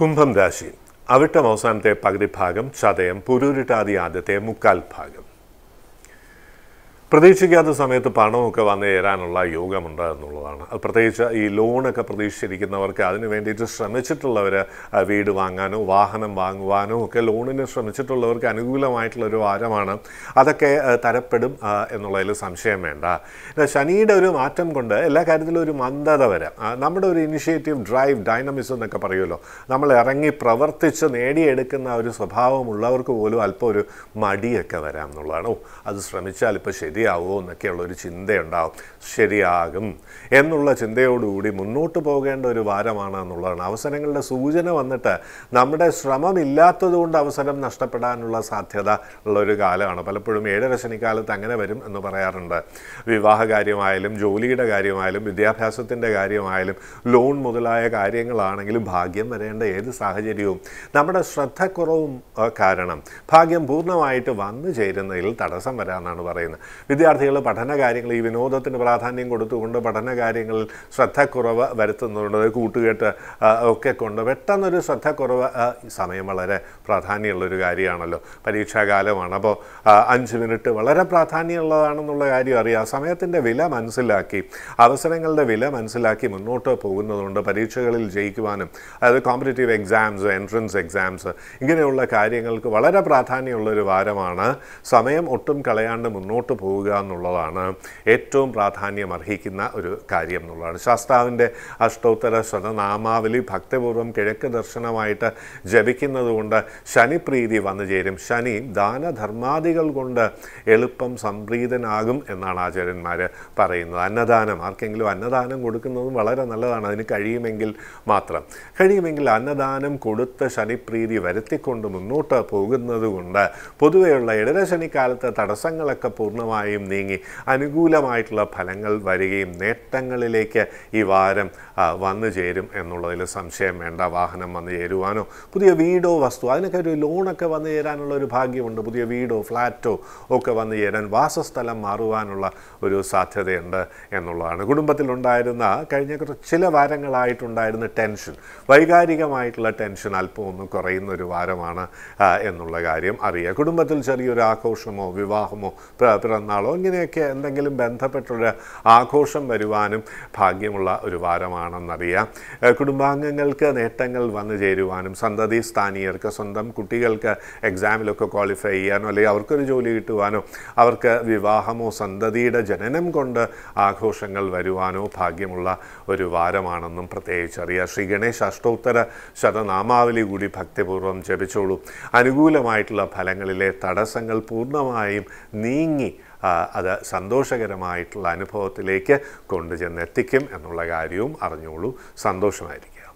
കുംഭം രാശി അവിട്ടം അവസാനത്തെ പകുതി ഭാഗം ചതയം പുരുരുട്ടാതി ആദ്യത്തെ മുക്കാൽ ഭാഗം പ്രതീക്ഷിക്കാത്ത സമയത്ത് പണമൊക്കെ വന്നു ചേരാനുള്ള യോഗമുണ്ട് എന്നുള്ളതാണ് അത് പ്രത്യേകിച്ച് ഈ ലോണൊക്കെ പ്രതീക്ഷിച്ചിരിക്കുന്നവർക്ക് അതിന് വേണ്ടിയിട്ട് ശ്രമിച്ചിട്ടുള്ളവർ വീട് വാങ്ങാനോ വാഹനം വാങ്ങുവാനോ ഒക്കെ ലോണിന് ശ്രമിച്ചിട്ടുള്ളവർക്ക് അനുകൂലമായിട്ടുള്ള ഒരു വാരമാണ് അതൊക്കെ തരപ്പെടും എന്നുള്ളതിൽ സംശയം വേണ്ട ശനിയുടെ ഒരു മാറ്റം കൊണ്ട് എല്ലാ കാര്യത്തിലും ഒരു മന്ദത വരാം നമ്മുടെ ഒരു ഇനിഷ്യേറ്റീവ് ഡ്രൈവ് ഡൈനമിസം എന്നൊക്കെ പറയുമല്ലോ നമ്മൾ ഇറങ്ങി പ്രവർത്തിച്ച് നേടിയെടുക്കുന്ന ഒരു സ്വഭാവമുള്ളവർക്ക് പോലും അല്പം ഒരു മടിയൊക്കെ വരാം എന്നുള്ളതാണ് അത് ശ്രമിച്ചാൽ ഇപ്പോൾ ശരി ശരിയാവുമോ എന്നൊക്കെയുള്ള ഒരു ചിന്തയുണ്ടാവും ശരിയാകും എന്നുള്ള ചിന്തയോടുകൂടി മുന്നോട്ട് പോകേണ്ട ഒരു വാരമാണ് എന്നുള്ളതാണ് അവസരങ്ങളുടെ സൂചന വന്നിട്ട് നമ്മുടെ ശ്രമമില്ലാത്തതുകൊണ്ട് അവസരം നഷ്ടപ്പെടാനുള്ള സാധ്യത ഉള്ള ഒരു കാലമാണ് പലപ്പോഴും ഏഴര ശനിക്കാലത്ത് അങ്ങനെ വരും എന്ന് പറയാറുണ്ട് വിവാഹ കാര്യമായാലും ജോലിയുടെ കാര്യമായാലും വിദ്യാഭ്യാസത്തിൻ്റെ കാര്യമായാലും ലോൺ മുതലായ കാര്യങ്ങളാണെങ്കിലും ഭാഗ്യം വരേണ്ട ഏത് സാഹചര്യവും നമ്മുടെ ശ്രദ്ധക്കുറവും കാരണം ഭാഗ്യം പൂർണ്ണമായിട്ട് വന്നു ചേരുന്നതിൽ തടസ്സം വരാമെന്നാണ് പറയുന്നത് വിദ്യാർത്ഥികൾ പഠനകാര്യങ്ങൾ ഈ വിനോദത്തിന് പ്രാധാന്യം കൊടുത്തുകൊണ്ട് പഠനകാര്യങ്ങളിൽ ശ്രദ്ധക്കുറവ് വരുത്തുന്നുണ്ട് കൂട്ടുകെട്ട് ഒക്കെ കൊണ്ട് പെട്ടെന്നൊരു ശ്രദ്ധക്കുറവ് സമയം വളരെ പ്രാധാന്യമുള്ളൊരു കാര്യമാണല്ലോ പരീക്ഷാകാലമാണ് അപ്പോൾ അഞ്ച് മിനിറ്റ് വളരെ പ്രാധാന്യമുള്ളതാണെന്നുള്ള കാര്യം അറിയാം സമയത്തിൻ്റെ വില മനസ്സിലാക്കി അവസരങ്ങളുടെ വില മനസ്സിലാക്കി മുന്നോട്ട് പോകുന്നതുകൊണ്ട് പരീക്ഷകളിൽ ജയിക്കുവാനും അതായത് കോമ്പറ്റേറ്റീവ് എക്സാംസ് എൻട്രൻസ് എക്സാംസ് ഇങ്ങനെയുള്ള കാര്യങ്ങൾക്ക് വളരെ പ്രാധാന്യമുള്ളൊരു വാരമാണ് സമയം ഒട്ടും കളയാണ്ട് മുന്നോട്ട് പോകുക പോവുക എന്നുള്ളതാണ് ഏറ്റവും പ്രാധാന്യം അർഹിക്കുന്ന ഒരു കാര്യം എന്നുള്ളതാണ് ശാസ്താവിൻ്റെ അഷ്ടോത്തര ശതനാമാവലി ഭക്തപൂർവ്വം കിഴക്ക് ദർശനമായിട്ട് ജപിക്കുന്നതുകൊണ്ട് ശനിപ്രീതി വന്നു ചേരും ശനി ദാനധർമാദികൾ കൊണ്ട് എളുപ്പം സംപ്രീതനാകും എന്നാണ് ആചാര്യന്മാർ പറയുന്നത് അന്നദാനം ആർക്കെങ്കിലും അന്നദാനം കൊടുക്കുന്നതും വളരെ നല്ലതാണ് അതിന് കഴിയുമെങ്കിൽ മാത്രം കഴിയുമെങ്കിൽ അന്നദാനം കൊടുത്ത് ശനിപ്രീതി വരുത്തിക്കൊണ്ട് മുന്നോട്ട് പോകുന്നതുകൊണ്ട് പൊതുവെയുള്ള ഇടര ശനിക്കാലത്ത് തടസ്സങ്ങളൊക്കെ പൂർണ്ണമായി പൂർണ്ണമായും നീങ്ങി അനുകൂലമായിട്ടുള്ള ഫലങ്ങൾ വരികയും നേട്ടങ്ങളിലേക്ക് ഈ വാരം വന്നു ചേരും എന്നുള്ളതിൽ സംശയം വേണ്ട വാഹനം വന്നു ചേരുവാനോ പുതിയ വീടോ വസ്തു അതിനൊക്കെ ഒരു ലോണൊക്കെ വന്നു ചേരാനുള്ള ഒരു ഭാഗ്യമുണ്ട് പുതിയ വീടോ ഫ്ലാറ്റോ ഒക്കെ വന്നു ചേരാൻ വാസസ്ഥലം മാറുവാനുള്ള ഒരു സാധ്യതയുണ്ട് എന്നുള്ളതാണ് കുടുംബത്തിലുണ്ടായിരുന്ന കഴിഞ്ഞ ചില വാരങ്ങളായിട്ടുണ്ടായിരുന്ന ടെൻഷൻ വൈകാരികമായിട്ടുള്ള ടെൻഷൻ അല്പം ഒന്ന് കുറയുന്ന ഒരു വാരമാണ് എന്നുള്ള കാര്യം അറിയുക കുടുംബത്തിൽ ചെറിയൊരു ആഘോഷമോ വിവാഹമോ പിറന്ന പിറന്നാളോ ഇങ്ങനെയൊക്കെ എന്തെങ്കിലും ബന്ധപ്പെട്ടൊരു ആഘോഷം വരുവാനും ഭാഗ്യമുള്ള ഒരു വാരമാണെന്നറിയാം കുടുംബാംഗങ്ങൾക്ക് നേട്ടങ്ങൾ വന്നു ചേരുവാനും സന്തതി സ്ഥാനീയർക്ക് സ്വന്തം കുട്ടികൾക്ക് എക്സാമിലൊക്കെ ക്വാളിഫൈ ചെയ്യാനോ അല്ലെങ്കിൽ അവർക്കൊരു ജോലി കിട്ടുവാനോ അവർക്ക് വിവാഹമോ സന്തതിയുടെ ജനനം കൊണ്ട് ആഘോഷങ്ങൾ വരുവാനോ ഭാഗ്യമുള്ള ഒരു വാരമാണെന്നും പ്രത്യേകിച്ച് അറിയാം ശ്രീ ഗണേശ് അഷ്ടോത്തര ശതനാമാവലി കൂടി ഭക്തിപൂർവ്വം ജപിച്ചോളൂ അനുകൂലമായിട്ടുള്ള ഫലങ്ങളിലെ തടസ്സങ്ങൾ പൂർണ്ണമായും നീങ്ങി അത് സന്തോഷകരമായിട്ടുള്ള അനുഭവത്തിലേക്ക് കൊണ്ടുചെന്നെത്തിക്കും എന്നുള്ള കാര്യവും അറിഞ്ഞോളൂ സന്തോഷമായിരിക്കുക